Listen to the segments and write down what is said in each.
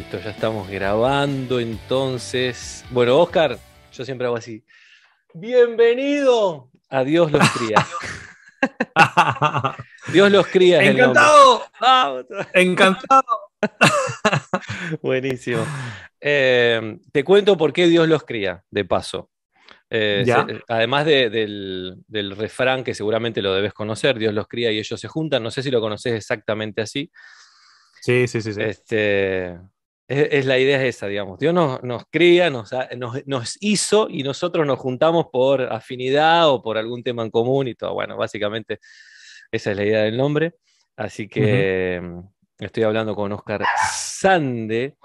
Listo, ya estamos grabando entonces. Bueno, Oscar, yo siempre hago así. Bienvenido. A Dios los cría. Dios los cría. Encantado. Encantado. Buenísimo. Eh, te cuento por qué Dios los cría, de paso. Eh, además del, del refrán que seguramente lo debes conocer, Dios los cría y ellos se juntan. No sé si lo conoces exactamente así. Sí, sí, sí. sí. Este, es, la idea esa, digamos. Dios nos, nos cría, nos, nos, hizo y nosotros nos juntamos por afinidad o por algún tema en común y todo. Bueno, básicamente esa es la idea del nombre. Así que em, estoy hablando con Oscar Sande.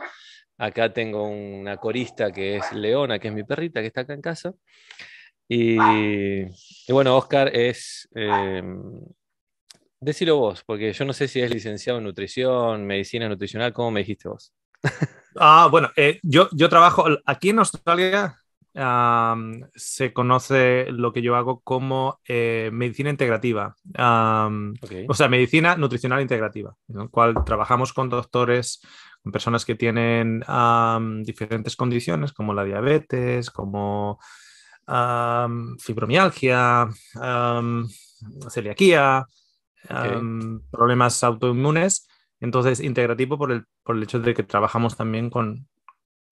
Acá tengo una corista que es Leona, que es mi perrita, que está acá en casa. Y, bueno, Oscar es... Eh, vos, porque yo no sé si es licenciado en nutrición, medicina nutricional, ¿cómo me dijiste vos? Ah, bueno, eh, yo, trabajo aquí en Australia. se conoce lo que yo hago como eh, medicina integrativa, o sea, medicina nutricional integrativa, en el cual trabajamos con doctores, con personas que tienen diferentes condiciones como la diabetes, como fibromialgia, celiaquía, problemas autoinmunes. Entonces, integrativo por el por el hecho de que trabajamos también con,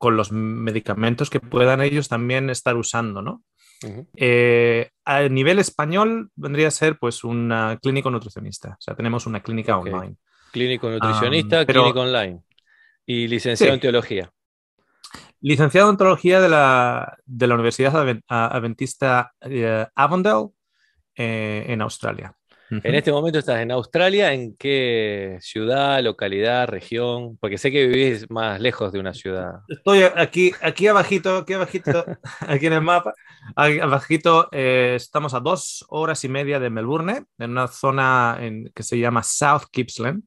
los medicamentos que puedan ellos también estar usando, ¿no? Eh, a nivel español vendría a ser pues un clínico nutricionista, o sea, tenemos una clínica online. Clínico ah, nutricionista, clínica clínico online y licenciado en teología. Licenciado en teología de la, Universidad Adventista eh, Avondale eh, en Australia. En este momento estás en Australia, ¿en qué ciudad, localidad, región? Porque sé que vivís más lejos de una ciudad. Estoy aquí, aquí abajito, aquí abajito, aquí en el mapa. Aquí abajito eh, estamos a dos horas y media de Melbourne, en una zona en, que se llama South Gippsland.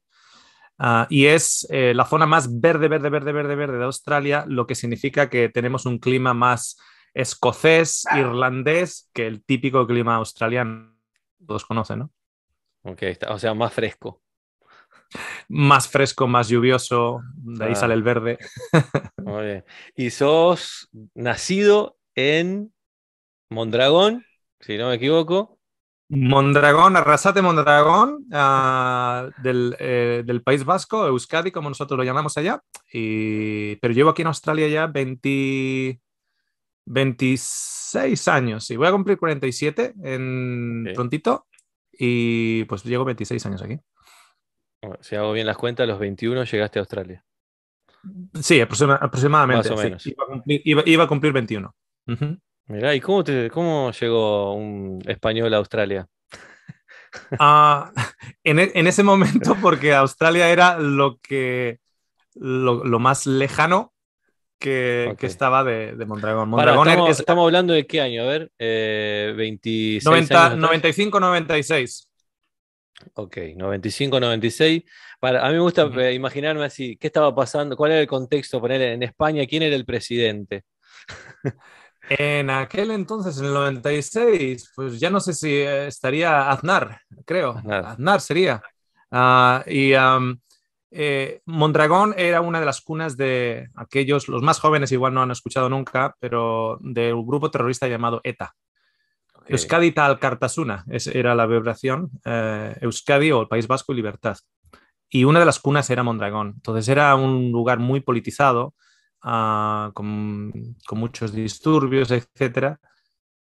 Ah, y es eh, la zona más verde, verde, verde, verde, verde de Australia, lo que significa que tenemos un clima más escocés, irlandés, que el típico clima australiano todos conocen, ¿no? Ok, o sea, más fresco. Más fresco, más lluvioso, de ahí ah. sale el verde. ¿Y sos nacido en Mondragón, si no me equivoco? Mondragón, Arrasate Mondragón, ah, eh, del, País Vasco, Euskadi, como nosotros lo llamamos allá. pero llevo aquí en Australia ya 26 años y voy a cumplir 47 en prontito. Y pues llego 26 años aquí. Ah, si hago bien las cuentas, a los 21 llegaste a Australia. Sí, aproximadamente. Más o menos. iba, a cumplir, 21. Mirá, ¿y cómo, cómo llegó un español a Australia? Ah, e, en, ese momento, porque Australia era lo que lo más lejano que, que estaba de, de Mondragón. estamos, hablando de qué año, a ver, eh, 95-96. Ok, 95-96. A mí me gusta eh, imaginarme así, ¿qué estaba pasando? ¿Cuál era el contexto? Poner en España, ¿quién era el presidente? En aquel entonces, en el 96, pues ya no sé si eh, estaría Aznar, creo. Aznar, sería. Ah, y eh, Mondragón era una de las cunas de aquellos, los más jóvenes igual no han escuchado nunca, pero del grupo terrorista llamado ETA. Euskadi tal Cartasuna era la vibración, eh, Euskadi o el País Vasco y Libertad. Y una de las cunas era Mondragón. Entonces era un lugar muy politizado, ah, con, con, muchos disturbios, etc.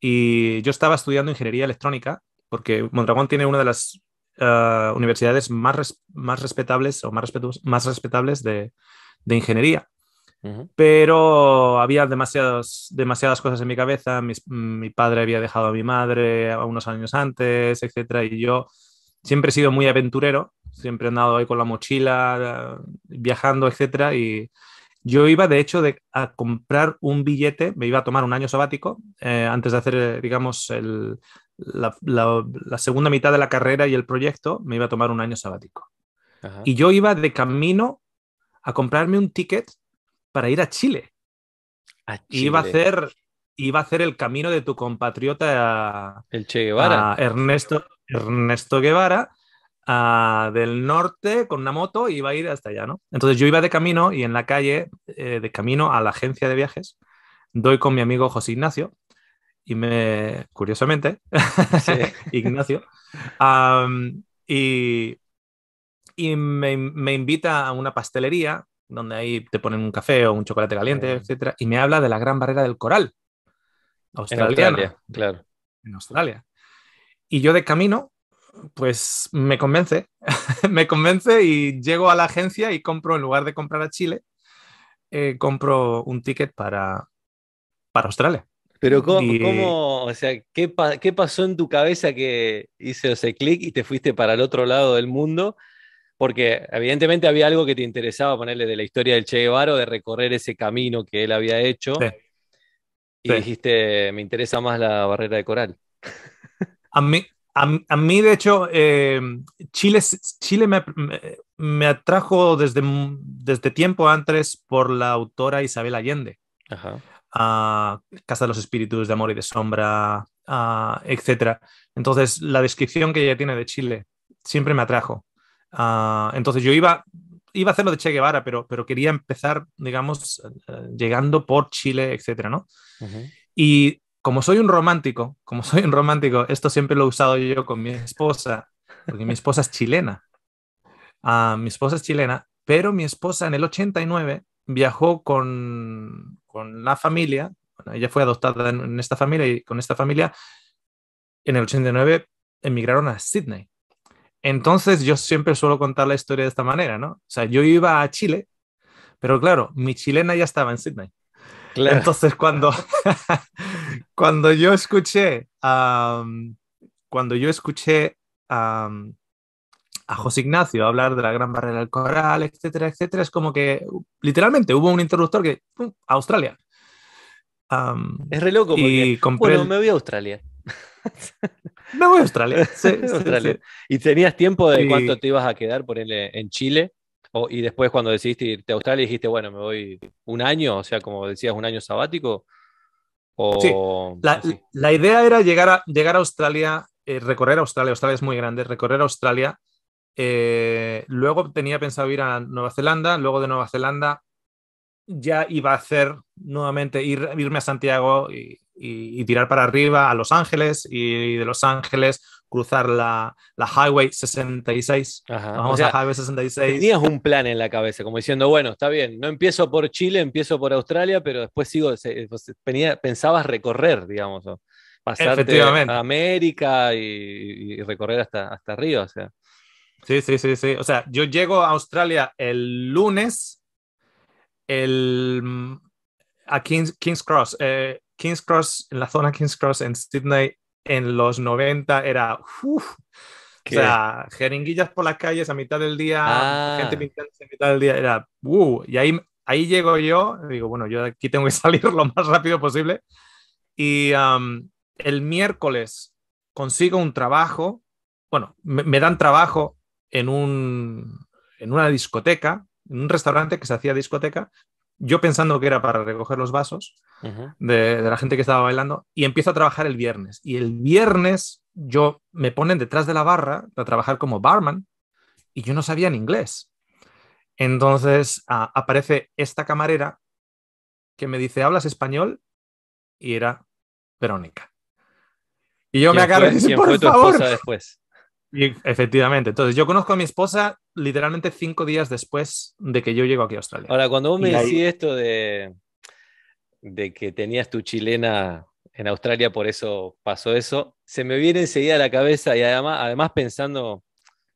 Y yo estaba estudiando ingeniería electrónica, porque Mondragón tiene una de las eh, universidades más, más respetables o más, más respetables de, ingeniería. Pero había demasiadas cosas en mi cabeza. Mi, padre había dejado a mi madre unos años antes, etcétera, Y yo siempre he sido muy aventurero, siempre he andado ahí con la mochila, eh, viajando, etcétera, Y yo iba, de hecho, a comprar un billete, me iba a tomar un año sabático eh, antes de hacer, digamos, el, la, segunda mitad de la carrera y el proyecto, me iba a tomar un año sabático. Y yo iba de camino a comprarme un ticket para ir a Chile. Iba a hacer iba a el camino de tu compatriota Ernesto, Ernesto Guevara del norte con una moto y iba a ir hasta allá, ¿no? Entonces yo iba de camino y en la calle, eh, de camino a la agencia de viajes, doy con mi amigo José Ignacio, y me, curiosamente, Ignacio, y, me, invita a una pastelería donde ahí te ponen un café o un chocolate caliente, etc. etcétera, y me habla de la gran barrera del coral australiana. En Australia, claro. En Australia. Y yo de camino, pues me convence, me convence y llego a la agencia y compro, en lugar de comprar a Chile, eh, compro un ticket para Australia. Pero ¿cómo, o sea, ¿qué, pasó en tu cabeza que hice ese clic y te fuiste para el otro lado del mundo? Porque evidentemente había algo que te interesaba ponerle de la historia del Che Guevara, de recorrer ese camino que él había hecho. y dijiste, me interesa más la barrera de coral. A mí, a, mí de hecho, eh, Chile, Chile me, me, atrajo desde, desde tiempo antes por la autora Isabel Allende. Ajá a Casa de los Espíritus, de Amor y de Sombra, etcétera, etc. Entonces, la descripción que ella tiene de Chile siempre me atrajo. Ah, entonces, yo iba, iba a hacerlo de Che Guevara, pero, pero quería empezar, digamos, eh, llegando por Chile, etc. ¿no? Y como soy un romántico, como soy un romántico, esto siempre lo he usado yo con mi esposa, porque mi esposa es chilena. Ah, mi esposa es chilena, pero mi esposa en el 89 viajó con, con la familia, ella fue adoptada en, esta familia y con esta familia en el 89 emigraron a Sydney. Entonces yo siempre suelo contar la historia de esta manera, ¿no? O sea, yo iba a Chile, pero claro, mi chilena ya estaba en Sydney. Entonces cuando, cuando yo escuché, cuando yo escuché a José Ignacio hablar de la gran barrera del coral, etcétera, etcétera. Es como que literalmente hubo un interruptor que, Australia. es re loco porque, me voy a Australia. me voy a Australia. ¿Y tenías tiempo de cuánto te ibas a quedar, él en Chile? O, y después cuando decidiste irte a Australia dijiste, bueno, me voy un año, o sea, como decías, un año sabático. O... La, idea era llegar a, llegar a Australia, eh, recorrer Australia, Australia es muy grande, recorrer Australia eh, luego tenía pensado ir a Nueva Zelanda, luego de Nueva Zelanda ya iba a hacer nuevamente ir, irme a Santiago y, tirar para arriba a Los Ángeles y de Los Ángeles cruzar la, Highway 66. Vamos Highway 66. Tenías un plan en la cabeza, como diciendo, bueno, está bien, no empiezo por Chile, empiezo por Australia, pero después sigo, pues, pensabas recorrer, digamos, pasarte a América y, recorrer hasta, hasta arriba, o sea. Sí, sí, sí, sí. O sea, yo llego a Australia el lunes, el, mm, a King's, King's Cross. Eh, King's Cross, en la zona King's Cross en Sydney, en los 90 era... Uf, o sea, jeringuillas por las calles a mitad del día, ah. gente pintando a mitad del día, era... Uh, y ahí, ahí llego yo, digo, bueno, yo aquí tengo que salir lo más rápido posible. Y um, el miércoles consigo un trabajo, bueno, me, me dan trabajo en, una discoteca, en un restaurante que se hacía discoteca, yo pensando que era para recoger los vasos de, la gente que estaba bailando, y empiezo a trabajar el viernes. Y el viernes yo me ponen detrás de la barra a trabajar como barman y yo no sabía en inglés. Entonces aparece esta camarera que me dice, ¿hablas español? Y era Verónica. Y yo me acabo de ¿quién después? Y, efectivamente. Entonces, yo conozco a mi esposa literalmente cinco días después de que yo llego aquí a Australia. Ahora, cuando vos me decís esto de, de que tenías tu chilena en Australia, por eso pasó eso, se me viene enseguida a la cabeza y además, además pensando,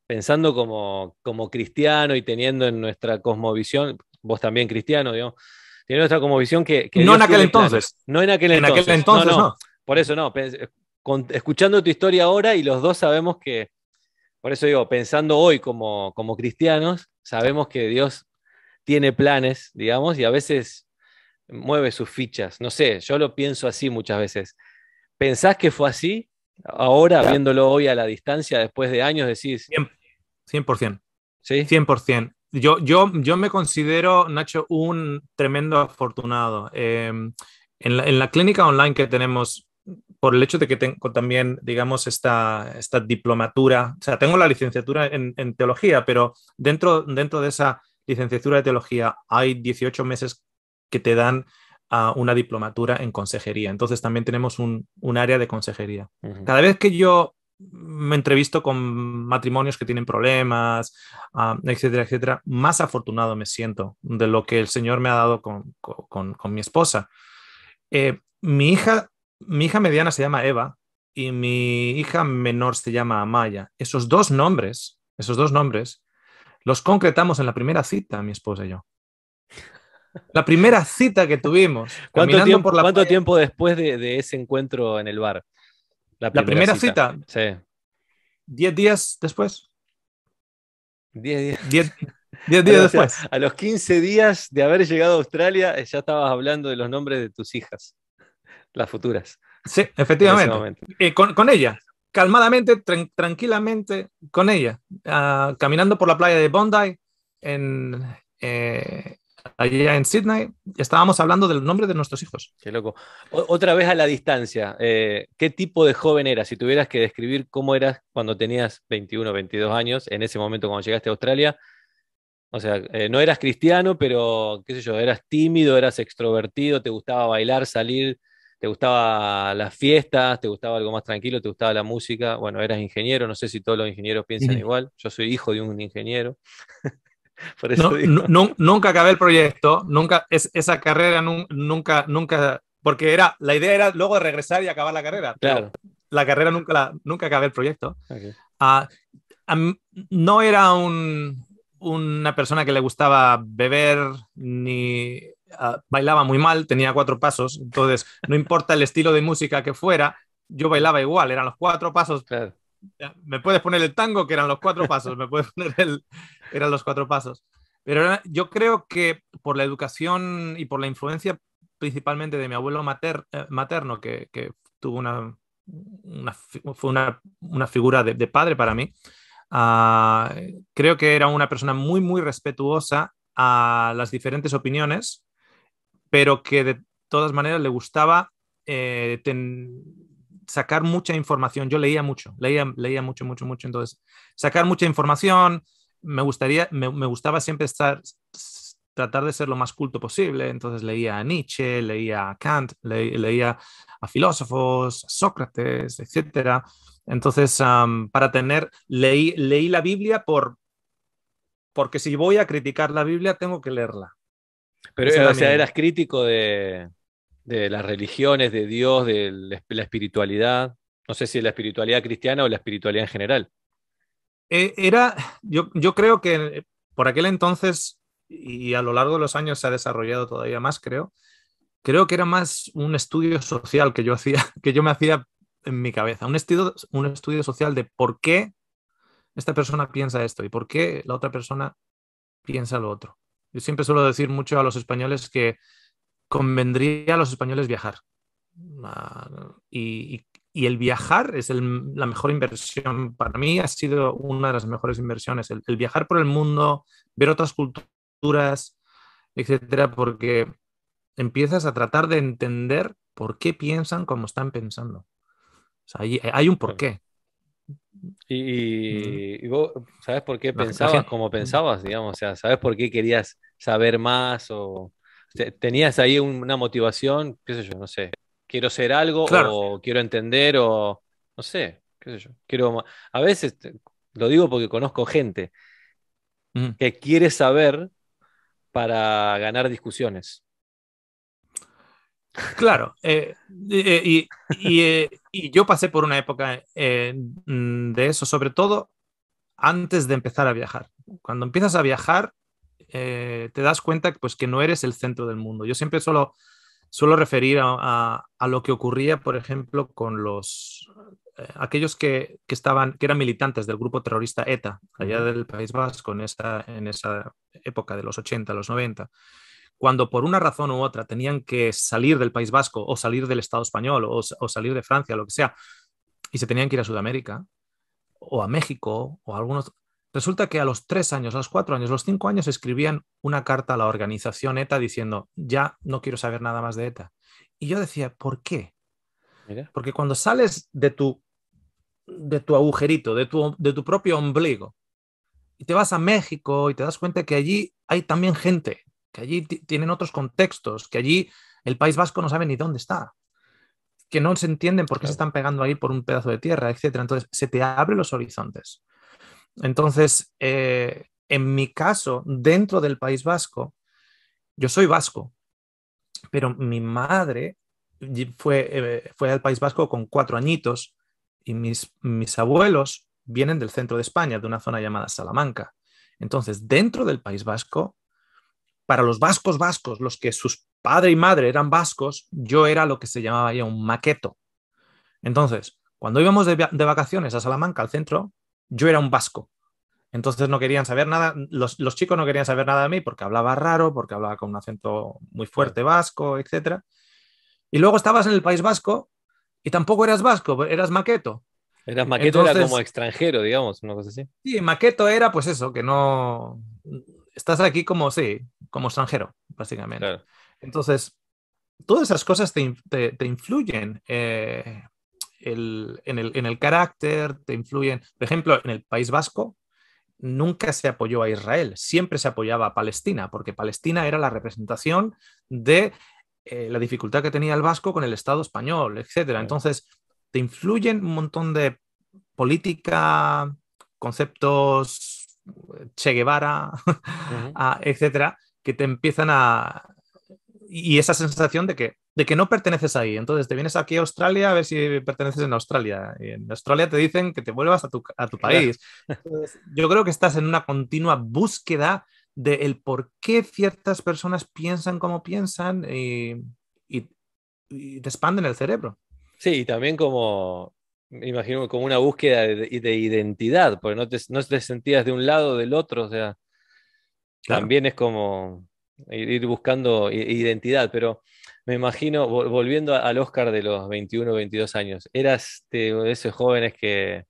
pensando como, como cristiano y teniendo en nuestra cosmovisión, vos también cristiano, digamos, tiene nuestra cosmovisión que... no, en aquel entonces. no en aquel entonces. Por eso no, escuchando tu historia ahora y los dos sabemos que, por eso digo, pensando hoy como, como cristianos, sabemos que Dios tiene planes, digamos, y a veces mueve sus fichas. No sé, yo lo pienso así muchas veces. ¿Pensás que fue así? Ahora, viéndolo hoy a la distancia, después de años, decís... 100%. ¿Sí? 100%. Yo, yo, yo me considero, Nacho, un tremendo afortunado. Eh, en, la, en, la, clínica online que tenemos, por el hecho de que tengo también, digamos, esta, esta diplomatura, o sea, tengo la licenciatura en, teología, pero dentro, dentro de esa licenciatura de teología hay 18 meses que te dan ah, una diplomatura en consejería. Entonces también tenemos un, área de consejería. Cada vez que yo me entrevisto con matrimonios que tienen problemas, ah, etcétera, etcétera, más afortunado me siento de lo que el Señor me ha dado con, mi esposa. Eh, mi hija mi hija mediana se llama Eva y mi hija menor se llama Amaya. Esos dos nombres, esos dos nombres, los concretamos en la primera cita, mi esposa y yo. La primera cita que tuvimos. ¿Cuánto, tiempo, después de, ese encuentro en el bar? La primera, cita. Sí. Diez días después. Diez días. después. a los 15 días de haber llegado a Australia, eh, ya estabas hablando de los nombres de tus hijas las futuras. Sí, efectivamente. con, ella, calmadamente, tranquilamente, con ella, ah, caminando por la playa de Bondi, en, eh, allá en Sydney, estábamos hablando del nombre de nuestros hijos. Qué loco. otra vez a la distancia, eh, ¿qué tipo de joven eras? Si tuvieras que describir cómo eras cuando tenías 21, 22 años, en ese momento cuando llegaste a Australia, o sea, eh, no eras cristiano, pero qué sé yo, eras tímido, eras extrovertido, te gustaba bailar, salir, ¿Te gustaba las fiestas? ¿Te gustaba algo más tranquilo? ¿Te gustaba la música? Bueno, eras ingeniero, no sé si todos los ingenieros piensan igual. Yo soy hijo de un ingeniero. Por eso nunca acabé el proyecto, nunca, esa carrera nunca, nunca, porque era, la idea era luego regresar y acabar la carrera. La carrera nunca, nunca acabé el proyecto. Ah, no era una persona que le gustaba beber ni Ah, bailaba muy mal, tenía cuatro pasos, entonces no importa el estilo de música que fuera, yo bailaba igual, eran los cuatro pasos. Me puedes poner el tango, que eran los cuatro pasos, me puedes poner el, eran los cuatro pasos. Pero yo creo que por la educación y por la influencia principalmente de mi abuelo eh, materno, que, tuvo una, fue una, una figura de, padre para mí, ah, creo que era una persona muy, muy respetuosa a las diferentes opiniones pero que de todas maneras le gustaba eh, sacar mucha información. Yo leía mucho, leía, mucho, mucho, mucho. Entonces, sacar mucha información, me, gustaría, me, gustaba siempre estar, tratar de ser lo más culto posible. Entonces leía a Nietzsche, leía a Kant, leía a filósofos, a Sócrates, etc. Entonces, para tener, leí, leí la Biblia por, porque si voy a criticar la Biblia, tengo que leerla. Pero, eras crítico de, las religiones, de Dios, de la espiritualidad. No sé si la espiritualidad cristiana o la espiritualidad en general. Eh, era, yo, yo creo que por aquel entonces y a lo largo de los años se ha desarrollado todavía más, creo. Creo que era más un estudio social que yo hacía, que yo me hacía en mi cabeza, un un estudio social de por qué esta persona piensa esto y por qué la otra persona piensa lo otro. Yo siempre suelo decir mucho a los españoles que convendría a los españoles viajar. Ah, y, el viajar es la mejor inversión. Para mí ha sido una de las mejores inversiones. El, viajar por el mundo, ver otras culturas, etcétera, porque empiezas a tratar de entender por qué piensan como están pensando. hay, hay un porqué. Y, vos, ¿sabes por qué pensabas como pensabas, digamos? O sea, ¿sabes por qué querías saber más? O, ¿Tenías ahí una motivación? ¿Qué sé yo? No sé. Quiero ser algo o quiero entender o no sé, qué sé yo. Quiero, a veces, lo digo porque conozco gente que quiere saber para ganar discusiones. Claro, eh, eh, eh, y, yo pasé por una época mm, de eso, sobre todo antes de empezar a viajar. Cuando empiezas a viajar, te das cuenta pues, que no eres el centro del mundo. Yo siempre solo suelo referir a, lo que ocurría, por ejemplo, con los aquellos que, estaban, que eran militantes del grupo terrorista ETA, allá del País Vasco, en esa, en esa época de los 80, los 90 cuando por una razón u otra tenían que salir del País Vasco o salir del Estado español o, salir de Francia, lo que sea, y se tenían que ir a Sudamérica o a México o algunos, Resulta que a los tres años, a los cuatro años, a los cinco años escribían una carta a la organización ETA diciendo, ya no quiero saber nada más de ETA. Y yo decía, ¿por qué? Porque cuando sales de tu, de tu agujerito, de tu, de tu propio ombligo, y te vas a México y te das cuenta que allí hay también gente que allí tienen otros contextos, que allí el País Vasco no sabe ni dónde está, que no se entienden por qué se están pegando ahí por un pedazo de tierra, etc. Entonces, se te abren los horizontes. Entonces, eh, en mi caso, dentro del País Vasco, yo soy vasco, pero mi madre fue, eh, fue al País Vasco con cuatro añitos y mis, mis abuelos vienen del centro de España, de una zona llamada Salamanca. Entonces, dentro del País Vasco para los vascos vascos, los que sus padre y madre eran vascos, yo era lo que se llamaba ya un maqueto. Entonces, cuando íbamos de, vacaciones a Salamanca, al centro, yo era un vasco. Entonces no querían saber nada, los, chicos no querían saber nada de mí porque hablaba raro, porque hablaba con un acento muy fuerte vasco, etc. Y luego estabas en el País Vasco y tampoco eras vasco, pues, eras maqueto. Eras maqueto, era como extranjero, digamos, una cosa así. Sí, maqueto era pues eso, que no, estás aquí como, sí, como extranjero, básicamente. Entonces, todas esas cosas te, influyen eh, en, el, carácter, te influyen, por ejemplo, en el País Vasco. Nunca se apoyó a Israel, siempre se apoyaba a Palestina, porque Palestina era la representación de eh, la dificultad que tenía el vasco con el Estado español, etc. Entonces, te influyen un montón de política, conceptos Che Guevara, etcétera, que te empiezan a. Y esa sensación de que, de que no perteneces ahí. Entonces te vienes aquí a Australia a ver si perteneces en Australia. Y en Australia te dicen que te vuelvas a tu, a tu país. yo creo que estás en una continua búsqueda de por qué ciertas personas piensan como piensan y, te expanden el cerebro. Sí, y también como me imagino, como una búsqueda de, identidad, porque no te, no te, sentías de un lado o del otro, o sea, también es como ir buscando identidad, pero me imagino, volviendo al Oscar de los 21, 22 años, eras de esos jóvenes que,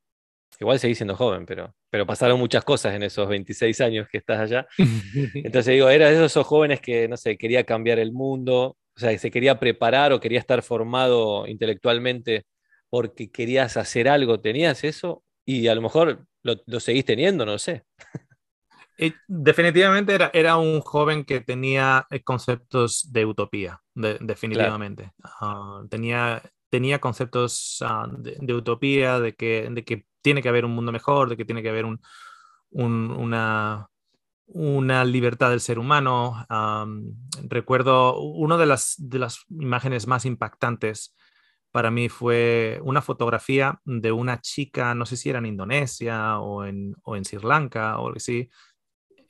igual seguís siendo joven, pero, pero pasaron muchas cosas en esos 26 años que estás allá. Entonces digo, eras de esos jóvenes que, no sé, quería cambiar el mundo, o sea, se quería preparar o quería estar formado intelectualmente porque querías hacer algo, tenías eso y a lo mejor lo, seguís teniendo, no sé. Eh, definitivamente era, era un joven que tenía eh, conceptos de utopía, definitivamente. Ah, tenía, tenía conceptos ah, de, utopía, de que, de que tiene que haber un mundo mejor, de que tiene que haber una, una libertad del ser humano. Ah, recuerdo una de las, de las imágenes más impactantes para mí fue una fotografía de una chica, no sé si era en Indonesia o en, Sri Lanka o algo así,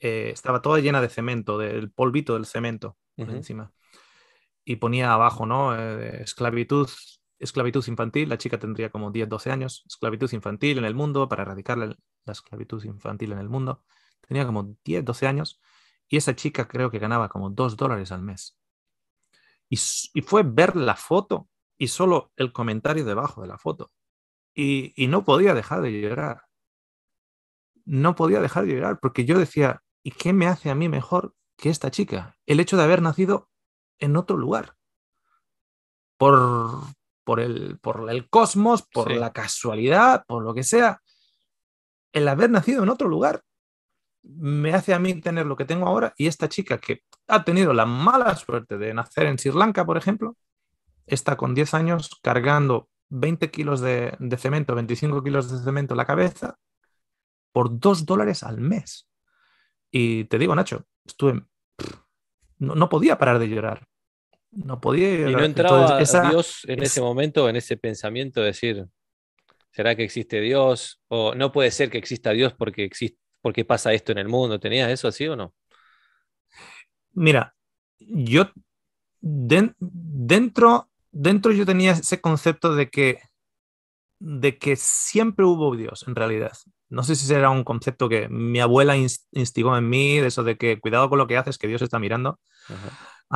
eh, estaba toda llena de cemento, del polvito del cemento encima. Y ponía abajo, ¿no? Eh, esclavitud, esclavitud infantil, la chica tendría como 10, 12 años, esclavitud infantil en el mundo, para erradicar la, esclavitud infantil en el mundo. Tenía como 10, 12 años y esa chica creo que ganaba como 2 dólares al mes. Y, y fue ver la foto y solo el comentario debajo de la foto. Y, no podía dejar de llorar. No podía dejar de llorar porque yo decía, ¿y qué me hace a mí mejor que esta chica? El hecho de haber nacido en otro lugar. Por, por, el, por el cosmos, por la casualidad, por lo que sea. El haber nacido en otro lugar me hace a mí tener lo que tengo ahora y esta chica que ha tenido la mala suerte de nacer en Sri Lanka, por ejemplo, está con 10 años cargando 20 kilos de, cemento, 25 kilos de cemento en la cabeza por 2 dólares al mes. Y te digo, Nacho, estuve. No, podía parar de llorar. No podía. Y no entraba Dios en ese momento, en ese pensamiento, de decir, ¿será que existe Dios? O no puede ser que exista Dios porque, porque pasa esto en el mundo. ¿Tenías eso así o no? Mira, yo dentro dentro yo tenía ese concepto de que, de que siempre hubo Dios, en realidad. No sé si era un concepto que mi abuela instigó en mí, de eso de que cuidado con lo que haces, que Dios está mirando.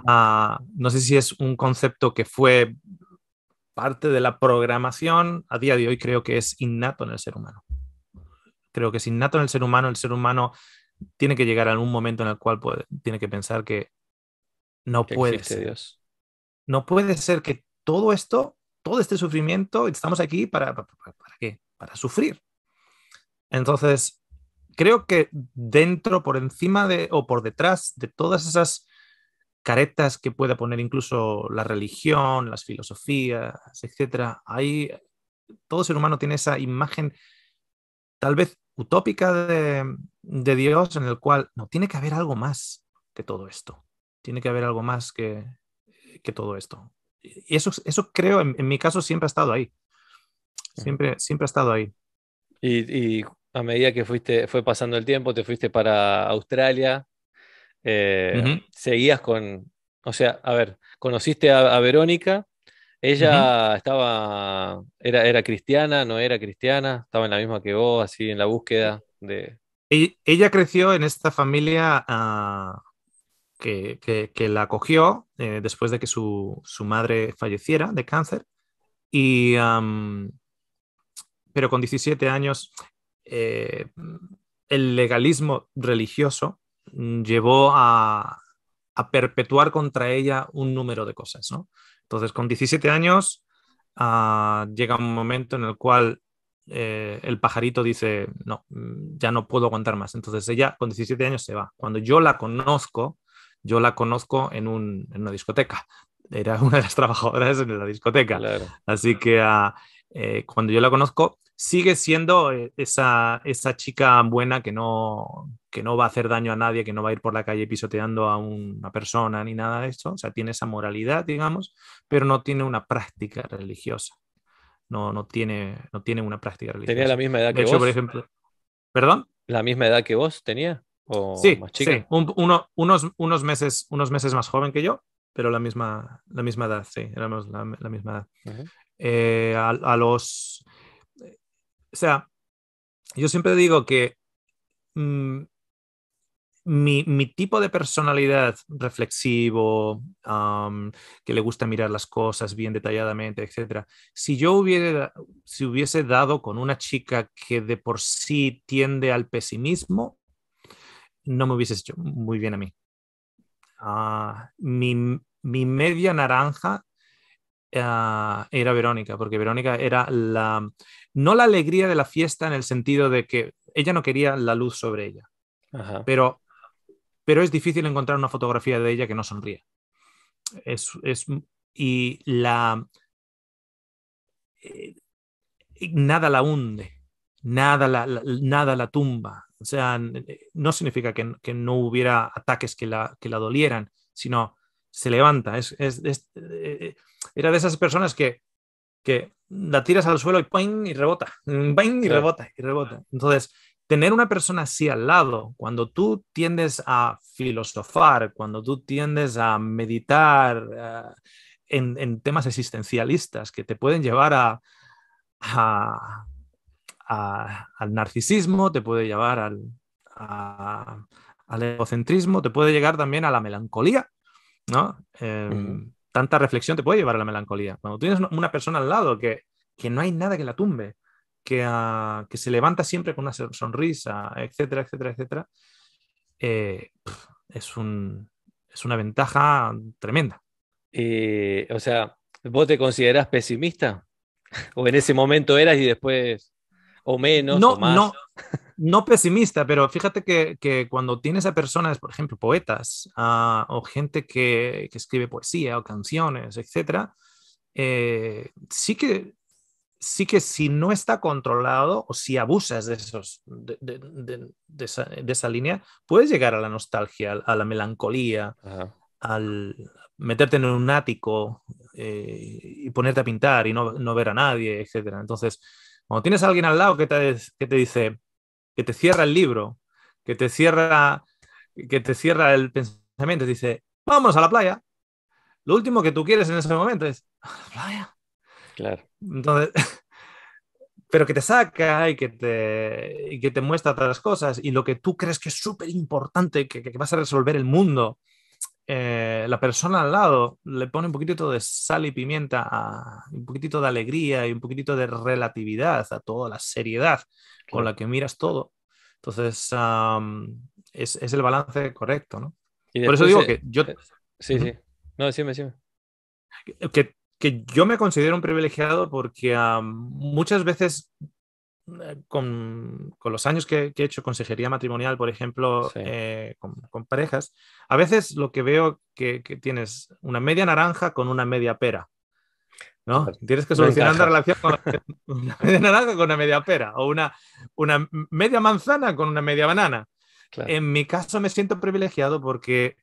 Ah, no sé si es un concepto que fue parte de la programación. A día de hoy creo que es innato en el ser humano. Creo que es innato en el ser humano. El ser humano tiene que llegar a algún momento en el cual tiene que pensar que no puede ser. No puede ser que todo esto, todo este sufrimiento, estamos aquí para, para, qué? Para sufrir. Entonces, creo que dentro, por encima de o por detrás de todas esas caretas que pueda poner incluso la religión, las filosofías, etcétera, hay todo ser humano tiene esa imagen tal vez utópica de, Dios en el cual no tiene que haber algo más que todo esto. Tiene que haber algo más que, que todo esto eso, eso creo, en, mi caso, siempre ha estado ahí. Siempre, siempre ha estado ahí. Y, a medida que fuiste, fue pasando el tiempo, te fuiste para Australia, eh, seguías con, o sea, a ver, conociste a, Verónica, ella estaba, era, era cristiana, no era cristiana, estaba en la misma que vos, así en la búsqueda de... E-, ella creció en esta familia ah, que, la acogió eh, después de que su, madre falleciera de cáncer. Y, pero con 17 años, eh, el legalismo religioso llevó a, perpetuar contra ella un número de cosas. Entonces, con 17 años, ah, llega un momento en el cual eh, el pajarito dice, no, ya no puedo aguantar más. Entonces ella con 17 años se va. Cuando yo la conozco, yo la conozco en, una discoteca. Era una de las trabajadoras en la discoteca. Así que ah, eh, cuando yo la conozco, sigue siendo eh, esa, chica buena que no, va a hacer daño a nadie, que no va a ir por la calle pisoteando a una persona ni nada de eso O sea, tiene esa moralidad, digamos, pero no tiene una práctica religiosa. No, tiene, una práctica religiosa. Tenía la misma edad que hecho, vos. por ejemplo. ¿Perdón? La misma edad que vos tenía sí, unos, unos, meses, unos meses más joven que yo, pero la misma, la misma edad, sí, éramos la, misma edad. Eh, a, los... o sea, yo siempre digo que mm, mi, mi, tipo de personalidad reflexivo, que le gusta mirar las cosas bien detalladamente, etc. Si yo hubiera, si hubiese dado con una chica que de por sí tiende al pesimismo, no me hubieses hecho muy bien a mí. Ah, mi, media naranja ah, era Verónica, porque Verónica era la, no la alegría de la fiesta en el sentido de que ella no quería la luz sobre ella, Pero, pero es difícil encontrar una fotografía de ella que no sonría. Es, y la... Eh, nada la hunde, nada nada la tumba, o sea, no significa que, no hubiera ataques que la, que la, dolieran, sino se levanta. Eh, eh, era de esas personas que, que la tiras al suelo y y rebota, mm, y rebota, y rebota. Entonces, tener una persona así al lado, cuando tú tiendes a filosofar, cuando tú tiendes a meditar en, temas existencialistas que te pueden llevar a al narcisismo, te puede llevar al, egocentrismo, te puede llegar también a la melancolía, ¿no? Em, tanta reflexión te puede llevar a la melancolía. Cuando tienes una persona al lado que, no hay nada que la tumbe, que, ah, que se levanta siempre con una sonrisa, etcétera, etcétera, etcétera, eh, es, es una ventaja tremenda. o sea, ¿vos te consideras pesimista? ¿O en ese momento eras y después o menos. No, no, no pesimista, pero fíjate que, cuando tienes a personas, por ejemplo, poetas ah, o gente que, escribe poesía o canciones, etcétera, eh, sí que sí que si no está controlado o si abusas de, esos, de, esa, línea, puedes llegar a la nostalgia, a la melancolía, al meterte en un ático eh, y ponerte a pintar y no, no ver a nadie, etcétera, Entonces, cuando tienes a alguien al lado que te, dice, que te cierra el libro, que te cierra, que te cierra el pensamiento, te dice, vamos a la playa. Lo último que tú quieres en ese momento es, la playa. Claro. Entonces, pero que te saca y que te, que te muestra otras cosas y lo que tú crees que es súper importante, que, vas a resolver el mundo, eh, la persona al lado le pone un poquitito de sal y pimienta, a, un poquitito de alegría y un poquitito de relatividad a toda la seriedad con la que miras todo. Entonces, es, el balance correcto, ¿no? Por eso digo que yo... Eh, sí, sí. No, decime, decime. Que, que yo me considero un privilegiado porque muchas veces eh, con, los años que, he hecho consejería matrimonial, por ejemplo, eh, con, parejas, a veces lo que veo que, que, tienes una media naranja con una media pera. ¿no? Tienes que solucionar una relación con una media naranja con una media pera o una, una media manzana con una media banana. En mi caso me siento privilegiado porque,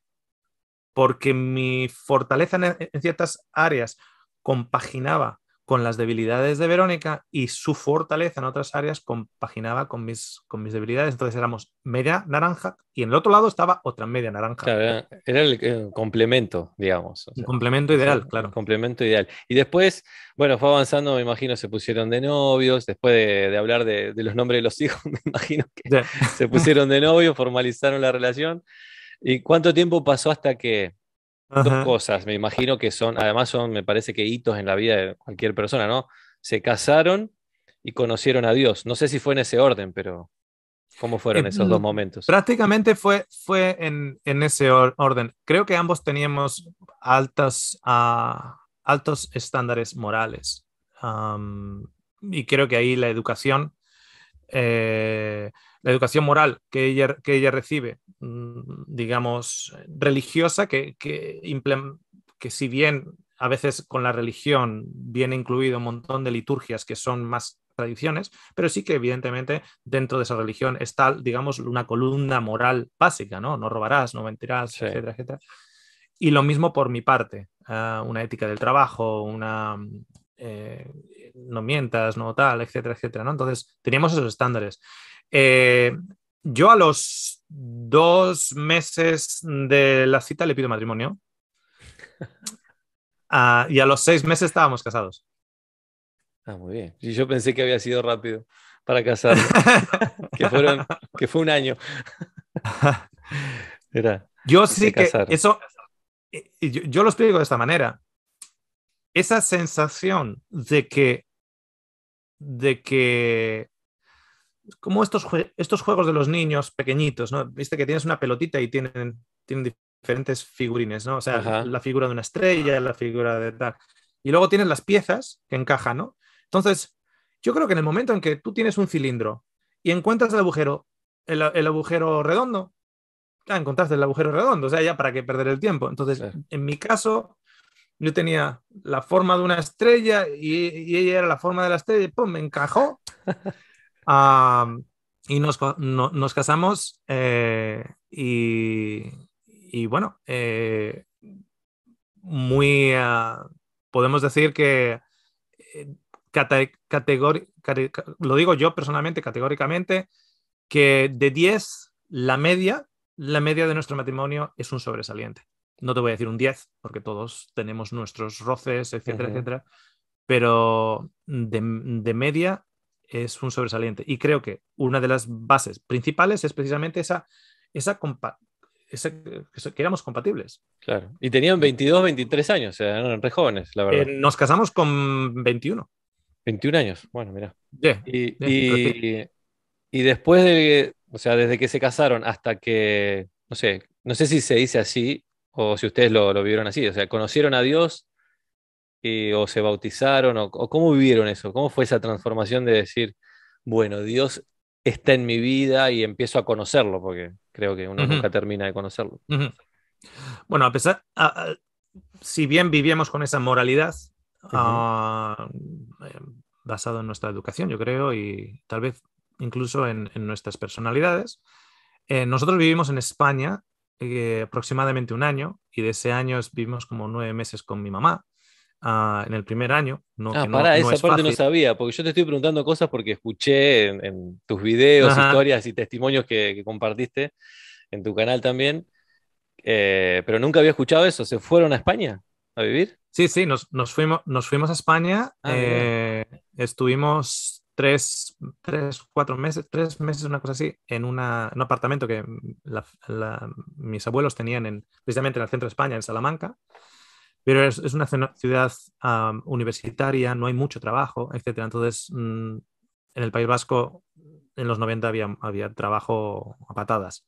porque mi fortaleza en ciertas áreas compaginaba con las debilidades de Verónica y su fortaleza en otras áreas compaginaba con mis, con mis debilidades. Entonces éramos media naranja y en el otro lado estaba otra media naranja. era, el, eh, complemento, digamos. complemento ideal, claro. complemento ideal. Y después, bueno, fue avanzando, me imagino, se pusieron de novios, después de, hablar de, los nombres de los hijos, me imagino que se pusieron de novios, formalizaron la relación. ¿Y cuánto tiempo pasó hasta que dos cosas, me imagino que son, además son, me parece que hitos en la vida de cualquier persona, ¿no? Se casaron y conocieron a Dios. No sé si fue en ese orden, pero ¿cómo fueron eh, esos dos mm, momentos? Prácticamente fue, fue en, ese orden. Creo que ambos teníamos altas, ah, altos estándares morales. y creo que ahí la educación eh, la educación moral que ella, que ella recibe, mm, digamos, religiosa, que, que, que si bien a veces con la religión viene incluido un montón de liturgias que son más tradiciones, pero sí que evidentemente dentro de esa religión está, digamos, una columna moral básica, ¿no? No robarás, no mentirás, etcétera, etcétera. Y lo mismo por mi parte, ah, una ética del trabajo, una, eh, no mientas, no tal, etcétera, etcétera. ¿no? Entonces, teníamos esos estándares. Eh, yo a los dos meses de la cita le pido matrimonio. Ah, y a los seis meses estábamos casados. Ah, muy bien. Y yo pensé que había sido rápido para casar. que, fue un año. yo sí que eso. Eh, yo, yo, lo explico de esta manera esa sensación de que, de que como estos, estos juegos de los niños pequeñitos, ¿no? Viste que tienes una pelotita y tienen, tienen diferentes figurines, ¿no? O sea, la figura de una estrella, la figura de tal. Y luego tienes las piezas que encajan, ¿no? Entonces, yo creo que en el momento en que tú tienes un cilindro y encuentras el agujero, el, agujero redondo, ya ah, encontraste el agujero redondo, o sea, ya para qué perder el tiempo. Entonces, en mi caso, yo tenía la forma de una estrella y, ella era la forma de la estrella y me encajó. y nos, casamos eh, y, bueno, eh, muy, ah, podemos decir que eh, lo digo yo personalmente, categóricamente, que de 10, la media, la media de nuestro matrimonio es un sobresaliente no te voy a decir un 10, porque todos tenemos nuestros roces, etcétera, etcétera, pero de, media es un sobresaliente. Y creo que una de las bases principales es precisamente esa, esa, que éramos compatibles. Claro. Y tenían 22, 23 años, eh, eran re jóvenes, la verdad. Eh, nos casamos con 21. 21 años, bueno, mira. y, y, después de, o sea, desde que se casaron hasta que, no sé, no sé si se dice así o si ustedes lo, vieron así, o sea, conocieron a Dios eh, o se bautizaron, o, cómo vivieron eso, cómo fue esa transformación de decir, bueno, Dios está en mi vida y empiezo a conocerlo, porque creo que uno nunca termina de conocerlo. Bueno, a pesar, si bien vivíamos con esa moralidad, ah, em, basado en nuestra educación, yo creo, y tal vez incluso en, nuestras personalidades, eh, nosotros vivimos en España eh, aproximadamente un año y de ese año vivimos como nueve meses con mi mamá. Ah, en el primer año. No, ah, esa parte no sabía, porque yo te estoy preguntando cosas porque escuché en, tus videos, historias y testimonios que, compartiste en tu canal también, eh, pero nunca había escuchado eso. ¿Se fueron a España a vivir? Sí, sí, nos, nos fuimos, nos fuimos a España, ah, eh, estuvimos tres, cuatro meses, tres meses, una cosa así, en una, un apartamento que mis abuelos tenían en, precisamente en el centro de España, en Salamanca. Pero es, una ciudad universitaria, no hay mucho trabajo, etc. Entonces, mm, en el País Vasco, en los 90 había, había trabajo a patadas,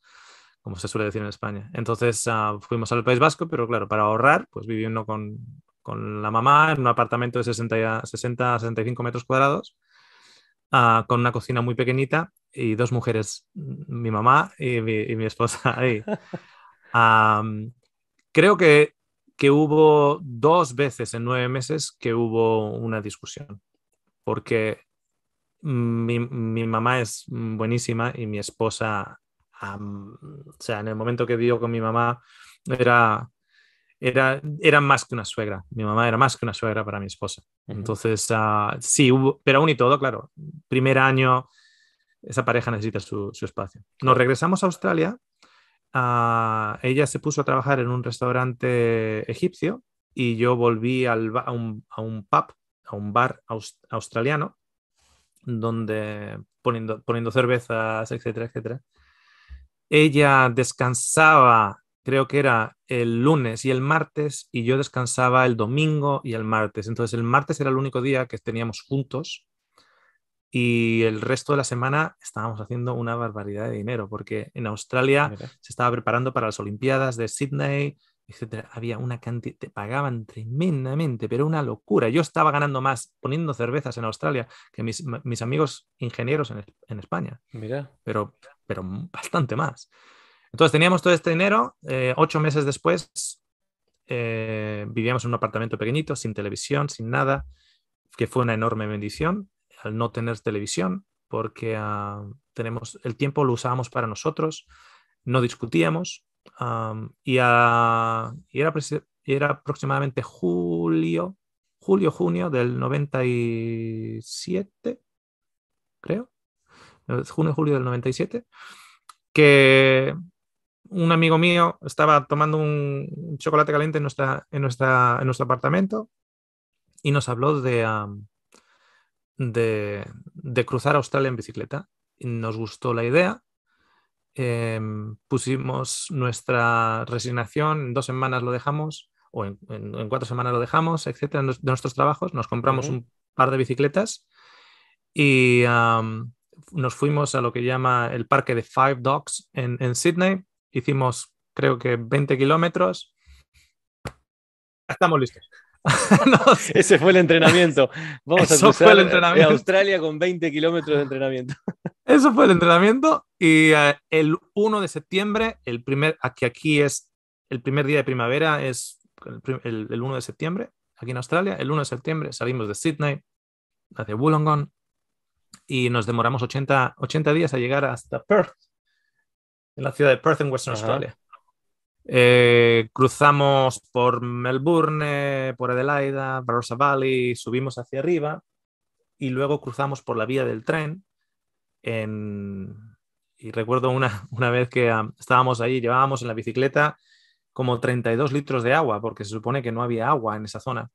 como se suele decir en España. Entonces, ah, fuimos al País Vasco, pero claro, para ahorrar, pues viviendo con, con la mamá en un apartamento de 60, 60 65 metros cuadrados Ah, con una cocina muy pequeñita y dos mujeres, mm, mi mamá y mi, esposa ahí. creo que, hubo dos veces en nueve meses que hubo una discusión, porque mi, mamá es buenísima y mi esposa, o sea, en el momento que dio con mi mamá, era era, más que una suegra. Mi mamá era más que una suegra para mi esposa. Entonces, ah, sí, pero aún y todo, claro, primer año, esa pareja necesita su, espacio. Nos regresamos a Australia. Ah, ella se puso a trabajar en un restaurante egipcio y yo volví al, a, un, pub, a un bar australiano, donde poniendo, poniendo cervezas, etcétera, etcétera. Ella descansaba creo que era el lunes y el martes, y yo descansaba el domingo y el martes. Entonces el martes era el único día que teníamos juntos y el resto de la semana estábamos haciendo una barbaridad de dinero, porque en Australia se estaba preparando para las Olimpiadas de Sydney, etcétera. Había una cantidad, te pagaban tremendamente, pero una locura. Yo estaba ganando más poniendo cervezas en Australia que mis, amigos ingenieros en, en España. Mira. Pero, pero bastante más. Entonces teníamos todo este dinero, eh, ocho meses después eh, vivíamos en un apartamento pequeñito, sin televisión, sin nada, que fue una enorme bendición al no tener televisión, porque ah, tenemos, el tiempo lo usábamos para nosotros, no discutíamos ah, y, era, era, aproximadamente julio, julio, junio del 97, creo, junio, julio del 97, que un amigo mío estaba tomando un chocolate caliente en, nuestra, en, nuestra, en nuestro apartamento y nos habló de, de, cruzar Australia en bicicleta. nos gustó la idea. Em, pusimos nuestra resignación, en dos semanas lo dejamos, o en, cuatro semanas lo dejamos, etcétera, de nuestros trabajos. Nos compramos un par de bicicletas y nos fuimos a lo que llama el parque de Five Dogs en, en Sydney hicimos creo que 20 kilómetros. Estamos listos. Ese fue el entrenamiento. Vamos a el entrenamiento. Australia con 20 kilómetros de entrenamiento. Eso fue el entrenamiento y eh, el 1 de septiembre, el primer, aquí, aquí es el primer día de primavera, es el, 1 de septiembre, aquí en Australia, el 1 de septiembre salimos de Sydney, hacia Wollongong, y nos demoramos 80, 80 días a llegar hasta Perth, en la ciudad de Perth, en Western Australia. Eh, cruzamos por Melbourne, por Adelaida, Barossa Valley, subimos hacia arriba y luego cruzamos por la vía del tren. Y recuerdo una, una vez que um, estábamos ahí, llevábamos en la bicicleta como 32 litros de agua, porque se supone que no había agua en esa zona.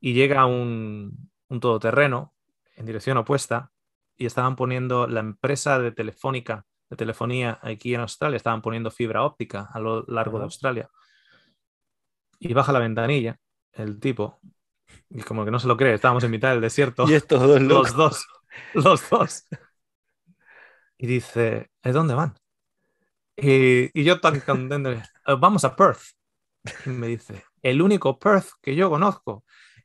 Y llega un, un todoterreno en dirección opuesta y estaban poniendo la empresa de Telefónica de telefonía aquí en Australia, estaban poniendo fibra óptica a lo largo de Australia. Y baja la ventanilla el tipo, y como que no se lo cree, estábamos en mitad del desierto. Y Los dos, los dos. Y dice, ¿es dónde van? Y, yo tan contento, eh, vamos a Perth. Y me dice, el único Perth que yo conozco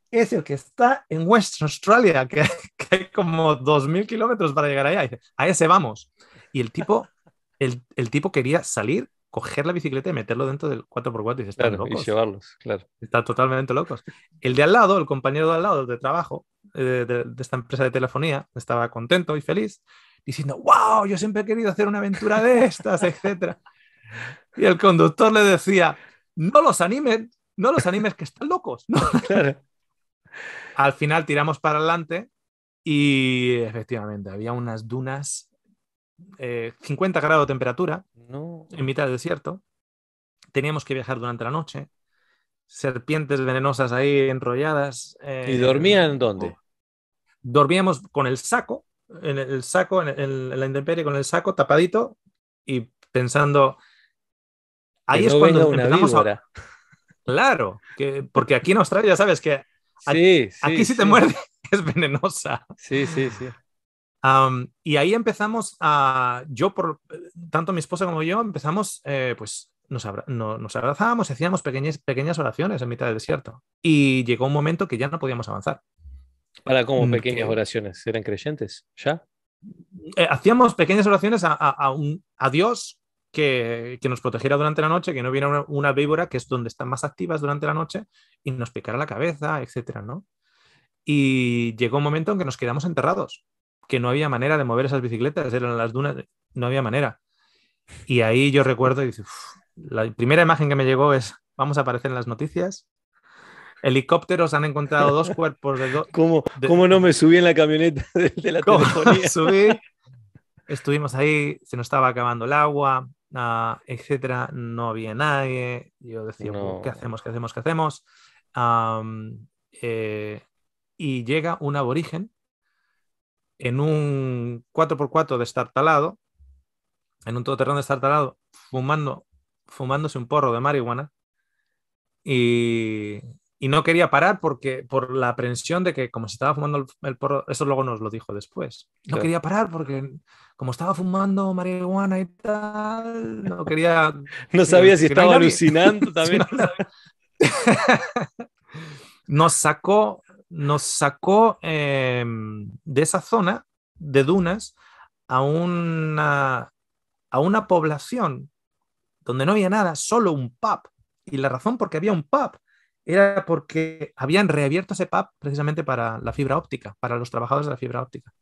es el que está en Western Australia, que, que hay como 2.000 kilómetros para llegar allá. Y dice, a ese vamos. Y el tipo, el, tipo quería salir, coger la bicicleta y meterlo dentro del 4x4 y estar Y llevarlos, claro. está totalmente locos. El de al lado, el compañero de al lado de trabajo eh, de, esta empresa de telefonía, estaba contento y feliz, diciendo, wow, yo siempre he querido hacer una aventura de estas, etc. Y el conductor le decía, no los animen, no los animes que están locos. Al final tiramos para adelante y efectivamente había unas dunas 50 eh, grados de temperatura en mitad del desierto. Teníamos que viajar durante la noche. Serpientes venenosas ahí enrolladas. Eh, ¿Y dormían dónde? Oh, dormíamos con el saco, en el saco, en, la intemperie, con el saco tapadito y pensando. Ahí es cuando empezamos a. Claro, que, porque aquí en Australia, sabes que aquí, si te muerde es venenosa. Sí, sí, sí y ahí empezamos a, yo, por, tanto mi esposa como yo, empezamos, eh, pues nos, abrazábamos hacíamos pequeñas, pequeñas oraciones en mitad del desierto. Y llegó un momento que ya no podíamos avanzar. ¿Para cómo mm, pequeñas oraciones? ¿Eran creyentes? ¿Ya? Eh, hacíamos pequeñas oraciones a, a, un, Dios que, que, nos protegiera durante la noche, que no hubiera una, una, víbora, que es donde están más activas durante la noche, y nos picara la cabeza, etcétera, ¿no? Y llegó un momento en que nos quedamos enterrados que no había manera de mover esas bicicletas, eran las dunas, no había manera. Y ahí yo recuerdo, la primera imagen que me llegó es, vamos a aparecer en las noticias, helicópteros han encontrado dos cuerpos de ¿Cómo, no me subí en la camioneta estuvimos ahí, se nos estaba acabando el agua, ah, etcétera, no había nadie, yo decía, ¿qué hacemos, qué hacemos, qué hacemos? Eh, y llega un aborigen en un 4x4 de estar talado, en un todoterreno talado fumando, fumándose un porro de marihuana y, no quería parar porque por la aprensión de que como se estaba fumando el, porro, eso luego nos lo dijo después, no quería parar porque como estaba fumando marihuana y tal, no quería... no sabía si estaba alucinando también. Nos sacó nos sacó em, de esa zona de dunas a una, a una población donde no había nada, solo un pub. Y la razón por qué había un pub era porque habían reabierto ese pub precisamente para la fibra óptica, para los trabajadores de la fibra óptica.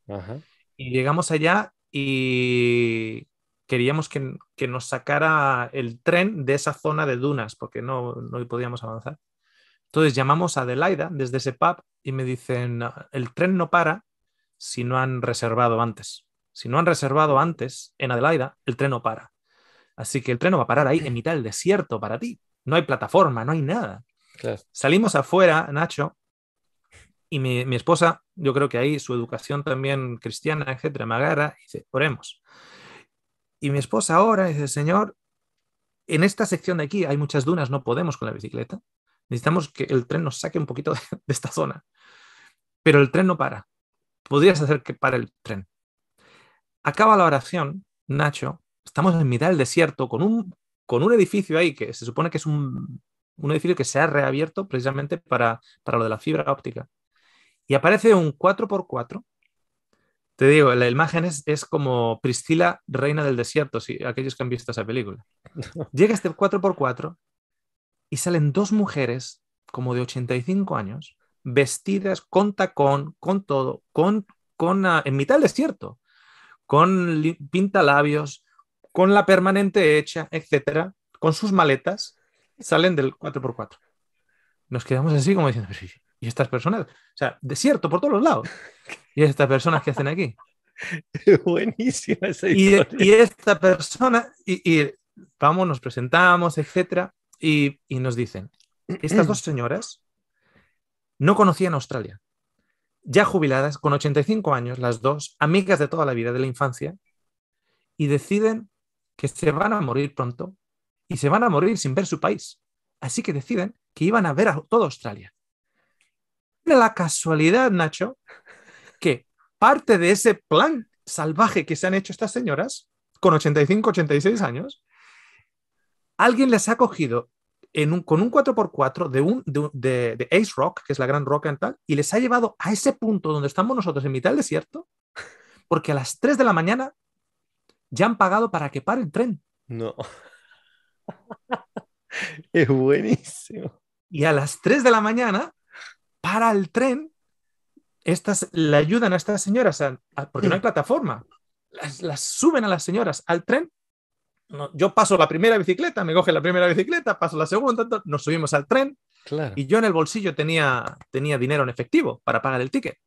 Y llegamos allá y queríamos que, nos sacara el tren de esa zona de dunas, porque no, no podíamos avanzar. Entonces llamamos a Adelaida desde ese pub y me dicen, el tren no para si no han reservado antes. Si no han reservado antes en Adelaida, el tren no para. Así que el tren no va a parar ahí en mitad del desierto para ti. No hay plataforma, no hay nada. Salimos afuera, Nacho, y mi, esposa, yo creo que ahí su educación también cristiana, etcétera, me agarra dice, oremos. Y mi esposa ahora dice, Señor, en esta sección de aquí hay muchas dunas, no podemos con la bicicleta necesitamos que el tren nos saque un poquito de, esta zona. Pero el tren no para. Podrías hacer que pare el tren. Acaba la oración, Nacho. Estamos en mitad del desierto con un, con un edificio ahí que se supone que es un, un edificio que se ha reabierto precisamente para, para lo de la fibra óptica. Y aparece un 4x4 te digo, la imagen es, como Priscila, reina del desierto, si aquellos que han visto esa película. Llega este 4x4 y salen dos mujeres como de 85 años, vestidas con tacón, con todo, con, con ah, en mitad del desierto, con pintalabios, con la permanente hecha, etcétera, con sus maletas, salen del 4x4. Nos quedamos así como diciendo, ¿y estas personas? O sea, desierto por todos lados. ¿Y estas personas que hacen aquí? Buenísima Y, esta persona, y, y vamos, nos presentamos, etcétera. Y, nos dicen, estas dos señoras no conocían Australia. Ya jubiladas, con 85 años, las dos, amigas de toda la vida, de la infancia, y deciden que se van a morir pronto y se van a morir sin ver su país. Así que deciden que iban a ver a toda Australia. La casualidad, Nacho, que parte de ese plan salvaje que se han hecho estas señoras, con 85, 86 años, alguien les ha cogido con un 4x4 de, Ace Rock, que es la gran roca en tal, y les ha llevado a ese punto donde estamos nosotros en mitad del desierto, porque a las 3 de la mañana ya han pagado para que pare el tren. No. es buenísimo. Y a las 3 de la mañana para el tren, estas le ayudan a estas señoras, porque no hay plataforma, las suben a las señoras al tren yo paso la primera bicicleta, me coge la primera bicicleta, paso la segunda, nos subimos al tren y yo en el bolsillo tenía, tenía dinero en efectivo para pagar el ticket.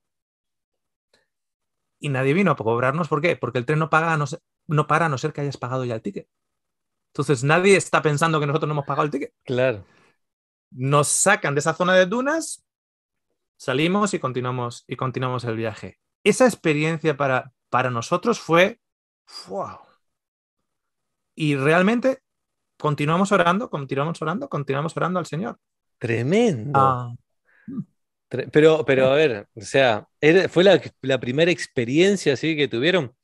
Y nadie vino a cobrarnos, ¿por qué? Porque el tren no, paga no, no para a no ser que hayas pagado ya el ticket. Entonces nadie está pensando que nosotros no hemos pagado el ticket. Claro. Nos sacan de esa zona de dunas, salimos y continuamos, y continuamos el viaje. Esa experiencia para, para nosotros fue, wow, y realmente continuamos orando, continuamos orando, continuamos orando al Señor. Tremendo. Ah. Pero, pero a ver, o sea, fue la, primera experiencia así que tuvieron,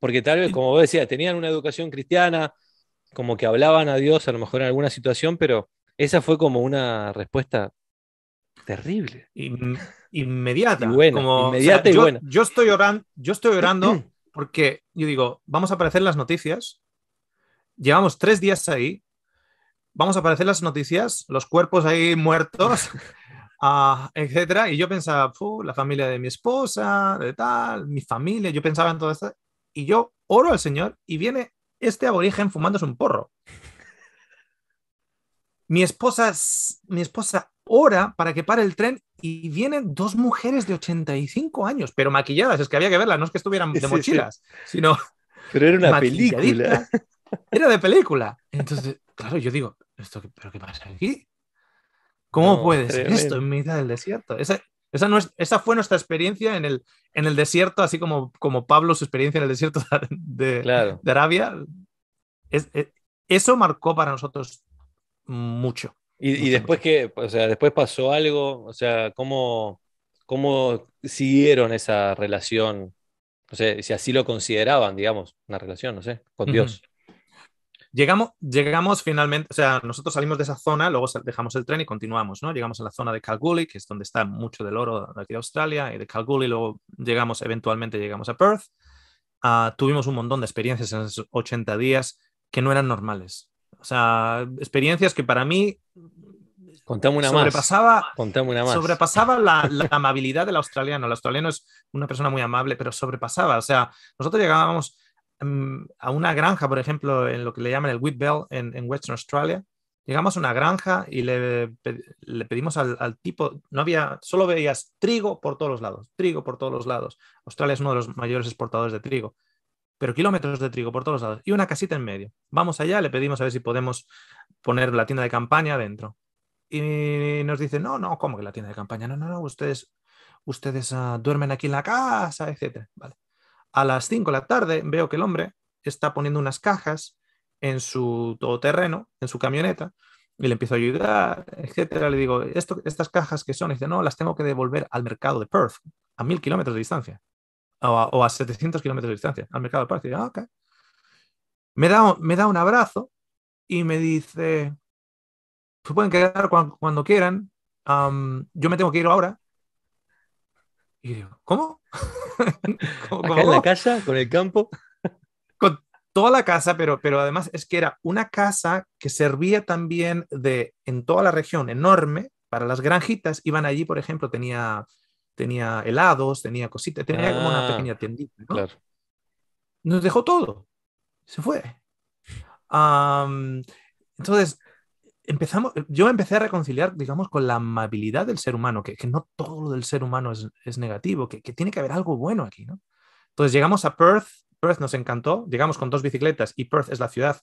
porque tal vez, como decía, tenían una educación cristiana, como que hablaban a Dios a lo mejor en alguna situación, pero esa fue como una respuesta terrible. Inmediata. Y inmediata y yo, estoy orando, yo estoy orando porque yo digo, vamos a aparecer las noticias Llevamos tres días ahí. Vamos a aparecer las noticias, los cuerpos ahí muertos, etc. Ah, etcétera. Y yo pensaba, la familia de mi esposa, de tal, mi familia. Yo pensaba en todo esto. Y yo oro al Señor y viene este aborigen fumándose un porro. Mi esposa, mi esposa ora para que pare el tren y vienen dos mujeres de 85 años, pero maquilladas, es que había que verlas, no es que estuvieran de mochilas, sino... Pero era una película. Era de película. Entonces, claro, yo digo, ¿esto, ¿pero qué pasa aquí? ¿Cómo puede ser esto en mitad del desierto? Esa, esa, no esa fue nuestra experiencia en el, en el desierto, así como, como Pablo, su experiencia en el desierto de, Arabia. Eh, eso marcó para nosotros mucho. Y, después que, o sea, después pasó algo, o sea, ¿cómo, cómo siguieron esa relación? si así lo consideraban, digamos, una relación, no sé, con Dios. Llegamos, llegamos finalmente, o sea, nosotros salimos de esa zona, luego dejamos el tren y continuamos, ¿no? Llegamos a la zona de Kalgoorlie, que es donde está mucho del oro de aquí de Australia, y de Kalgoorlie luego llegamos, eventualmente llegamos a Perth. Ah, tuvimos un montón de experiencias en esos 80 días que no eran normales. O sea, experiencias que para mí Contame una sobrepasaba, más. Sobrepasaba la, la, amabilidad del australiano. El australiano es una persona muy amable, pero sobrepasaba. O sea, nosotros llegábamos Mm, a una granja, por ejemplo, en lo que le llaman el Wheat Bell en, Western Australia. Llegamos a una granja y le, le pedimos al, tipo, no había, solo veías trigo por todos los lados, trigo por todos los lados. Australia es uno de los mayores exportadores de trigo, pero kilómetros de trigo por todos lados y una casita en medio. Vamos allá, le pedimos a ver si podemos poner la tienda de campaña adentro. Y nos dice, no, no, ¿cómo que la tienda de campaña? No, no, no, ustedes, ustedes ah, duermen aquí en la casa, etcétera. Vale. A las 5 de la tarde veo que el hombre está poniendo unas cajas en su todoterreno, en su camioneta, y le empiezo a ayudar, etcétera. Le digo, ¿Esto, ¿estas cajas que son? dice, no, las tengo que devolver al mercado de Perth, a mil kilómetros de distancia, o a, 700 kilómetros de distancia, al mercado de Perth. Ah, me, da, me da un abrazo y me dice, se pueden quedar cuando, quieran, yo me tengo que ir ahora, ¿cómo? ¿Cómo la casa, con el campo. con toda la casa, pero, pero además es que era una casa que servía también de, en toda la región, enorme, para las granjitas. Iban allí, por ejemplo, tenía, tenía helados, tenía cositas, tenía como una ah, pequeña tiendita. ¿no? Nos dejó todo. Se fue. entonces, empezamos, yo empecé a reconciliar, digamos, con la amabilidad del ser humano, que, no todo lo del ser humano es, negativo, que, tiene que haber algo bueno aquí, ¿no? Entonces llegamos a Perth, Perth nos encantó, llegamos con dos bicicletas y Perth es la ciudad,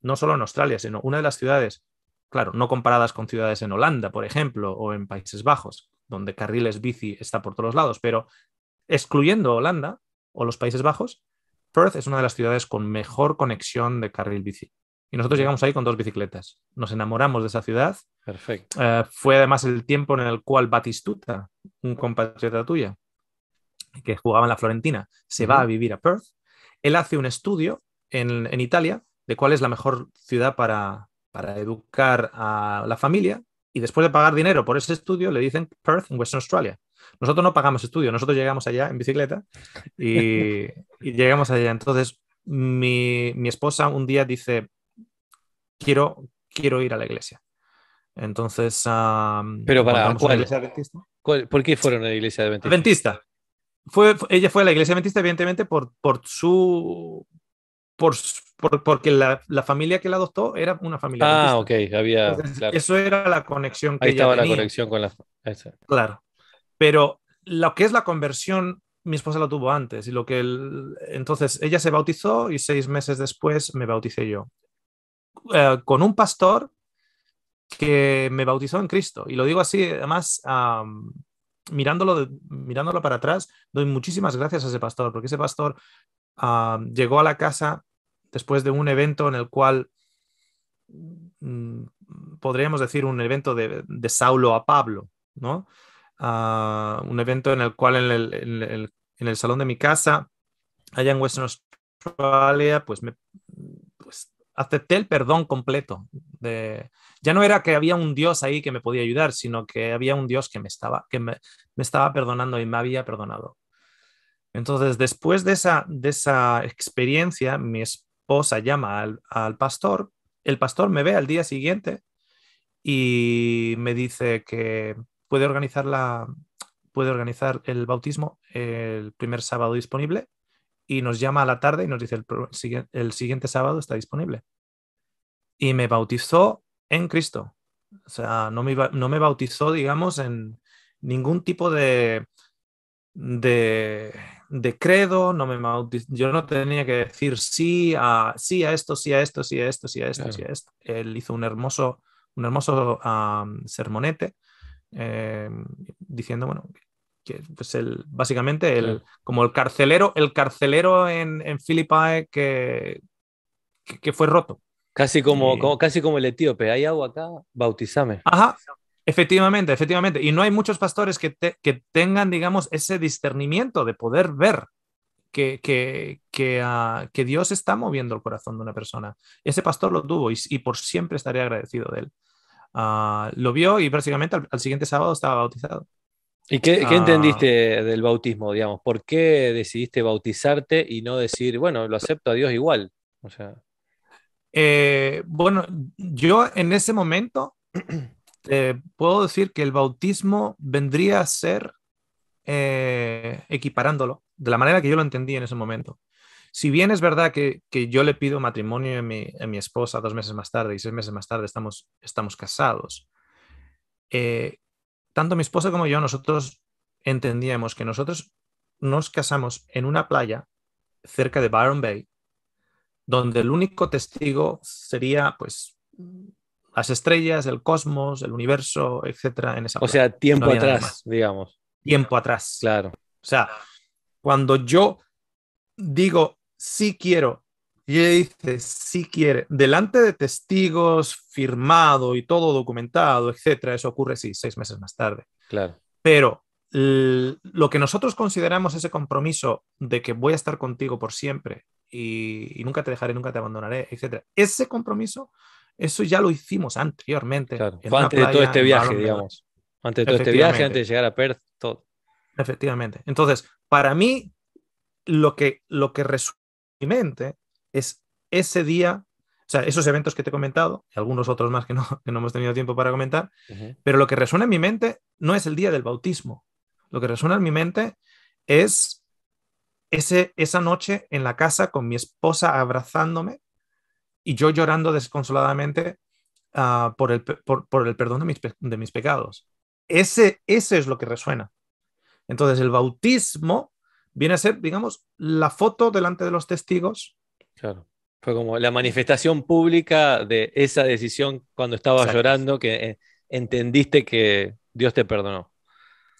no solo en Australia, sino una de las ciudades, claro, no comparadas con ciudades en Holanda, por ejemplo, o en Países Bajos, donde carriles bici está por todos lados, pero excluyendo Holanda o los Países Bajos, Perth es una de las ciudades con mejor conexión de carril bici y nosotros llegamos ahí con dos bicicletas. Nos enamoramos de esa ciudad. Perfecto. Eh, fue además el tiempo en el cual Batistuta, un compatriota tuya, que jugaba en la Florentina, se va a vivir a Perth. Él hace un estudio en, Italia de cuál es la mejor ciudad para, educar a la familia y después de pagar dinero por ese estudio le dicen Perth en Western Australia. Nosotros no pagamos estudio, nosotros llegamos allá en bicicleta y, llegamos allá. Entonces, mi, mi, esposa un día dice, quiero, quiero ir a la iglesia. Entonces. Pero para ¿Por qué fueron a la iglesia adventista? Adventista. Fue, ella fue a la iglesia adventista, evidentemente, por, por su. Por, porque la, la, familia que la adoptó era una familia. Ah, ok, había. Eso era la conexión que Ahí estaba la conexión con la. Claro. Pero lo que es la conversión mi esposa lo tuvo antes y lo que entonces ella se bautizó y seis meses después me bauticé yo. Eh, con un pastor que me bautizó en Cristo. Y lo digo así, además, mirándolo, mirándolo para atrás, doy muchísimas gracias a ese pastor, porque ese pastor llegó a la casa después de un evento en el cual mm, podríamos decir un evento de, de Saulo a Pablo, ¿no? Ah, un evento en el cual en el, en el, en el salón de mi casa, allá en Western Australia, pues me, acepté el perdón completo. De, ya no era que había un Dios ahí que me podía ayudar, sino que había un Dios que me estaba, que me, estaba perdonando y me había perdonado. Entonces, después de esa, de esa experiencia, mi esposa llama al, al pastor, el pastor me ve al día siguiente y me dice que puede organizar, la, puede organizar el bautismo el primer sábado disponible y nos llama a la tarde y nos dice, el, el siguiente sábado está disponible. Y me bautizó en Cristo. O sea, no me, no me bautizó, digamos, en ningún tipo de, de, credo, no me yo no tenía que decir sí a, sí a esto, sí a esto, sí a esto, sí a esto, sí a esto. Él hizo un hermoso, un hermoso sermonete em, diciendo, bueno, que el, básicamente el, como el carcelero, el carcelero en, en que, que, fue roto. Casi como, casi como el etíope, hay agua acá, bautizame. efectivamente, efectivamente. Y no hay muchos pastores que, tengan, digamos, ese discernimiento de poder ver que, que, ah, que, Dios está moviendo el corazón de una persona. Ese pastor lo tuvo y, por siempre estaré agradecido de él. Ah, lo vio y prácticamente al, siguiente sábado estaba bautizado. ¿Y qué, entendiste ah. del bautismo, digamos? ¿Por qué decidiste bautizarte y no decir, bueno, lo acepto a Dios igual? O sea... Eh, bueno, yo en ese momento puedo decir que el bautismo vendría a ser eh, equiparándolo, de la manera que yo lo entendí en ese momento. Si bien es verdad que, que yo le pido matrimonio a mi, a mi, esposa dos meses más tarde y seis meses más tarde estamos, estamos casados, eh, tanto mi esposa como yo, nosotros entendíamos que nosotros nos casamos en una playa cerca de Byron Bay, donde el único testigo sería pues las estrellas, el cosmos, el universo, etcétera, en esa O sea, tiempo atrás, digamos. Tiempo atrás. Claro. O sea, cuando yo digo sí quiero y ella dice, si quiere, delante de testigos, firmado y todo documentado, etcétera, eso ocurre, sí, seis meses más tarde. Claro. Pero lo que nosotros consideramos ese compromiso de que voy a estar contigo por siempre y, nunca te dejaré, nunca te abandonaré, etcétera, ese compromiso, eso ya lo hicimos anteriormente. Claro. Fue antes de todo este viaje, digamos. Antes de todo este viaje, antes de llegar a Perth, todo. Efectivamente. Entonces, para mí, lo que, lo que mi mente es ese día, o sea, esos eventos que te he comentado, y algunos otros más que no, que hemos tenido tiempo para comentar, pero lo que resuena en mi mente no es el día del bautismo, lo que resuena en mi mente es ese, esa noche en la casa con mi esposa abrazándome y yo llorando desconsoladamente ah, por, el, perdón de mis, pecados. Ese, ese es lo que resuena. Entonces el bautismo viene a ser, digamos, la foto delante de los testigos fue como la manifestación pública de esa decisión cuando estaba llorando que eh, entendiste que Dios te perdonó.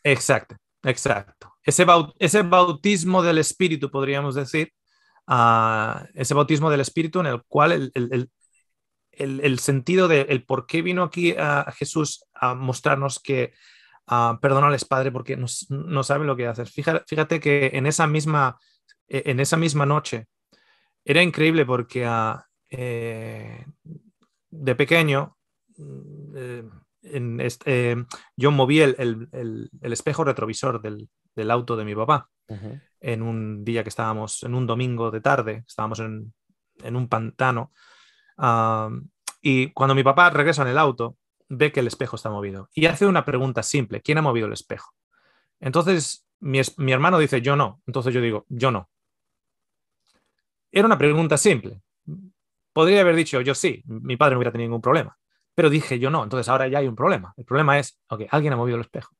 Exacto. Exacto. Ese, bautismo del espíritu, podríamos decir, ah, ese bautismo del espíritu en el cual el, sentido de por qué vino aquí a Jesús a mostrarnos que uh, perdónales, Padre, porque no, saben lo que hacer. Fíjate, fíjate, que en esa misma, e, en esa misma noche era increíble porque eh, de pequeño mm, eh, eh, yo moví el, espejo retrovisor del, auto de mi papá en un día que estábamos, en un domingo de tarde, estábamos en, un pantano. y cuando mi papá regresa en el auto, ve que el espejo está movido y hace una pregunta simple, ¿quién ha movido el espejo? Entonces mi hermano dice, yo no. Entonces yo digo, yo no. Era una pregunta simple. Podría haber dicho yo sí, mi padre no hubiera tenido ningún problema, pero dije yo no, entonces ahora ya hay un problema. El problema es, ok, alguien ha movido el espejo.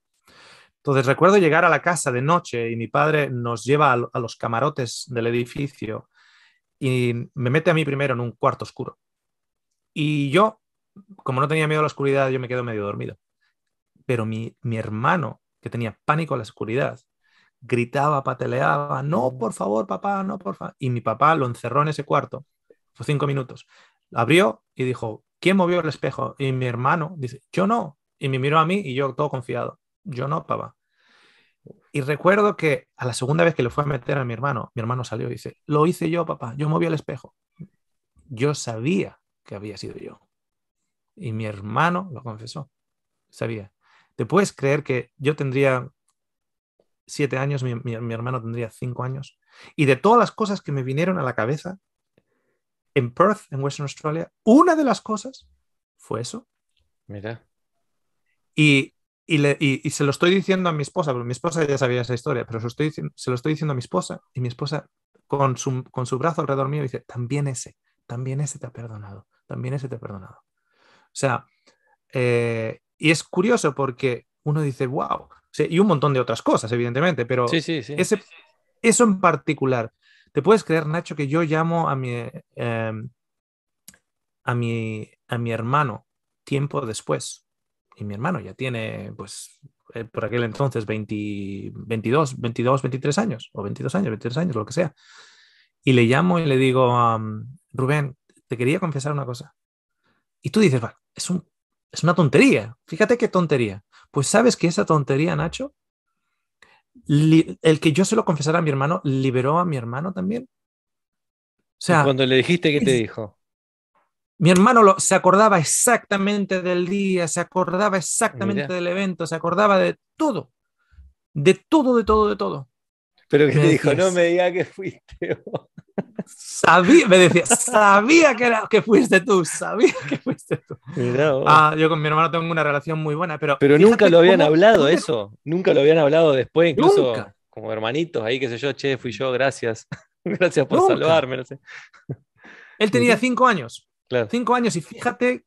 Entonces recuerdo llegar a la casa de noche y mi padre nos lleva a, los camarotes del edificio y me mete a mí primero en un cuarto oscuro. Y yo, como no tenía miedo a la oscuridad, yo me quedo medio dormido. Pero mi, mi hermano, que tenía pánico a la oscuridad, gritaba, pateleaba, no, por favor, papá, no, por favor. Y mi papá lo encerró en ese cuarto, Fue cinco minutos. Abrió y dijo, ¿quién movió el espejo? Y mi hermano dice, yo no. Y me miró a mí y yo todo confiado, yo no, papá. Y recuerdo que a la segunda vez que le fue a meter a mi hermano, mi hermano salió y dice, lo hice yo, papá, yo moví el espejo. Yo sabía que había sido yo. Y mi hermano lo confesó, sabía. ¿Te puedes creer que yo tendría siete años, mi, hermano tendría cinco años. Y de todas las cosas que me vinieron a la cabeza en Perth, en Western Australia, una de las cosas fue eso. Mira. Y, y, se lo estoy diciendo a mi esposa, porque mi esposa ya sabía esa historia, pero se lo estoy, se lo estoy diciendo a mi esposa y mi esposa con su, brazo alrededor mío dice, también ese, también ese te ha perdonado, también ese te ha perdonado. O sea, eh, y es curioso porque uno dice, wow, y un montón de otras cosas, evidentemente, pero Ese, eso en particular. ¿Te puedes creer, Nacho, que yo llamo a mi, em, a mi, a mi hermano tiempo después? Y mi hermano ya tiene, pues, eh, por aquel entonces, 22, 22, 23 años, o 22 años, 23 años, lo que sea. Y le llamo y le digo, Rubén, te quería confesar una cosa. Y tú dices, es, es una tontería. Fíjate qué tontería. Pues sabes que esa tontería, Nacho, el que yo se lo confesara a mi hermano, liberó a mi hermano también. O sea, cuando le dijiste, ¿qué te dijo? Mi hermano se acordaba exactamente del día, se acordaba exactamente del evento, se acordaba de todo. De todo, de todo, de todo. Pero que te dijo, no me diga que fuiste Sabía, me decía, sabía que, era, que fuiste tú, sabía que fuiste tú. Ah, yo con mi hermano tengo una relación muy buena, pero. Pero nunca lo habían hablado eso, nunca lo habían hablado después, incluso como hermanitos ahí, que sé yo, che, fui yo, gracias, gracias por salvarme, Él tenía cinco años, claro. cinco años, y fíjate,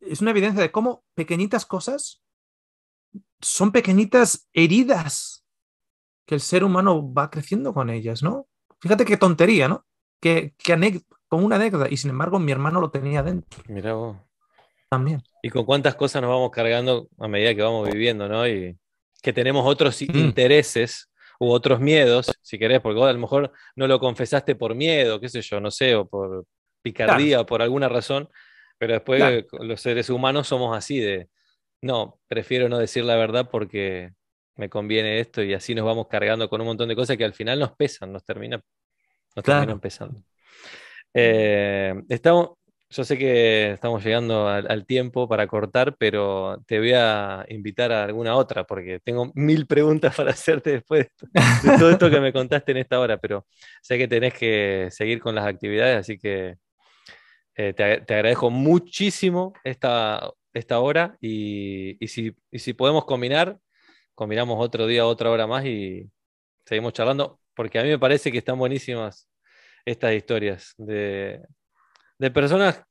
es una evidencia de cómo pequeñitas cosas son pequeñitas heridas que el ser humano va creciendo con ellas, ¿no? Fíjate qué tontería, ¿no? Que con una anécdota. Y sin embargo, mi hermano lo tenía dentro. Mira vos. También. Y con cuántas cosas nos vamos cargando a medida que vamos viviendo, ¿no? Y que tenemos otros mm. intereses u otros miedos, si querés, porque vos a lo mejor no lo confesaste por miedo, qué sé yo, no sé, o por picardía o por alguna razón, pero después los seres humanos somos así de, no, prefiero no decir la verdad porque me conviene esto y así nos vamos cargando con un montón de cosas que al final nos pesan, nos, termina, nos terminan pesando. Eh, estamos, yo sé que estamos llegando al, tiempo para cortar, pero te voy a invitar a alguna otra porque tengo mil preguntas para hacerte después de, todo esto que me contaste en esta hora, pero sé que tenés que seguir con las actividades, así que eh, te, agradezco muchísimo esta, esta hora y, si, y si podemos combinar combinamos otro día, otra hora más y seguimos charlando, porque a mí me parece que están buenísimas estas historias de, personas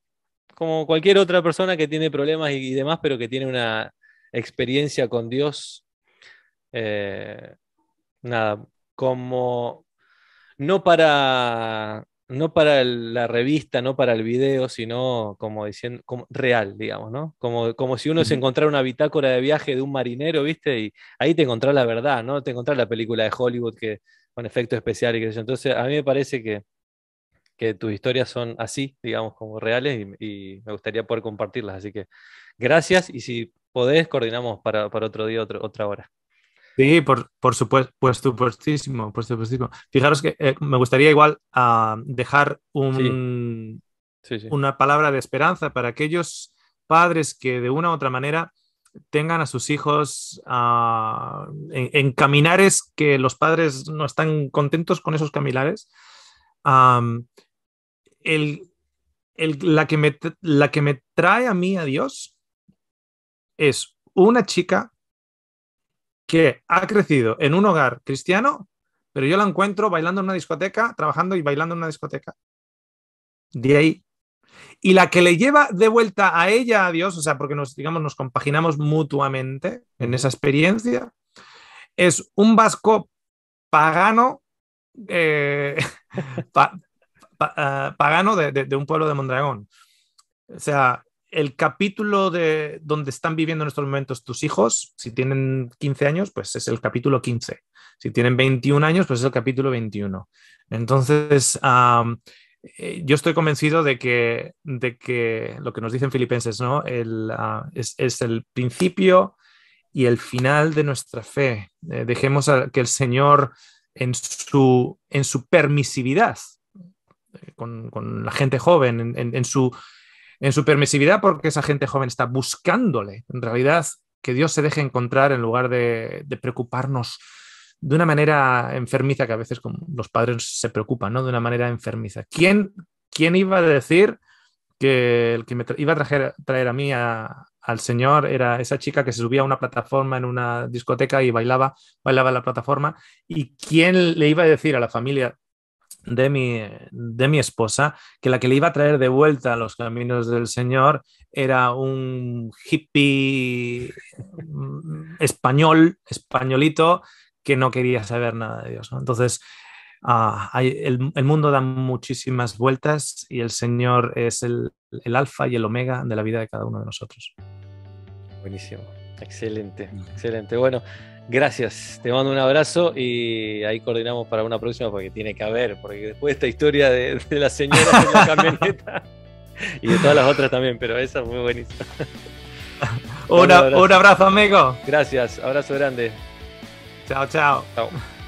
como cualquier otra persona que tiene problemas y, demás, pero que tiene una experiencia con Dios. Eh, nada, como no para no para la revista, no para el video, sino como diciendo, como, real, digamos, ¿no? Como, como si uno se encontrara una bitácora de viaje de un marinero, ¿viste? Y ahí te encontrás la verdad, ¿no? Te encontrás la película de Hollywood que, con efectos especiales y que Entonces, a mí me parece que, que tus historias son así, digamos, como reales y, me gustaría poder compartirlas. Así que gracias y si podés, coordinamos para, para otro día, otra hora. Sí, por, supuesto, por supuestísimo, Fijaros que eh, me gustaría igual ah, dejar un, una palabra de esperanza para aquellos padres que de una u otra manera tengan a sus hijos ah, en, caminares que los padres no están contentos con esos caminares. la, que la que me trae a mí a Dios es una chica que ha crecido en un hogar cristiano, pero yo la encuentro bailando en una discoteca, trabajando y bailando en una discoteca. De ahí. Y la que le lleva de vuelta a ella, a Dios, o sea, porque nos, digamos, nos compaginamos mutuamente en esa experiencia, es un vasco pagano, eh, eh, pagano de un pueblo de Mondragón. O sea, el capítulo de donde están viviendo en estos momentos tus hijos, si tienen 15 años, pues es el capítulo 15. Si tienen 21 años, pues es el capítulo 21. Entonces, eh, yo estoy convencido de que, de que lo que nos dicen filipenses ¿no? Ah, es, el principio y el final de nuestra fe. Eh, dejemos que el Señor en su, en su permisividad eh, con, la gente joven, en su en su permisividad porque esa gente joven está buscándole, en realidad, que Dios se deje encontrar en lugar de, preocuparnos de una manera enfermiza, que a veces como los padres se preocupan, ¿no? De una manera enfermiza. ¿Quién, quién iba a decir que el que me iba a traer, traer a mí al señor era esa chica que se subía a una plataforma en una discoteca y bailaba, bailaba en la plataforma. ¿Y quién le iba a decir a la familia, de mi, de mi esposa, que la que le iba a traer de vuelta a los caminos del Señor era un hippie mm, español, españolito, que no quería saber nada de Dios. Entonces, ah, el, mundo da muchísimas vueltas y el Señor es el, el, alfa y el omega de la vida de cada uno de nosotros. Buenísimo, excelente, excelente. Bueno, Gracias, te mando un abrazo y ahí coordinamos para una próxima porque tiene que haber, porque después esta historia de, la señora en la camioneta y de todas las otras también, pero esa muy buenísima. un, abrazo. amigo. Gracias, abrazo grande. chao. Chao.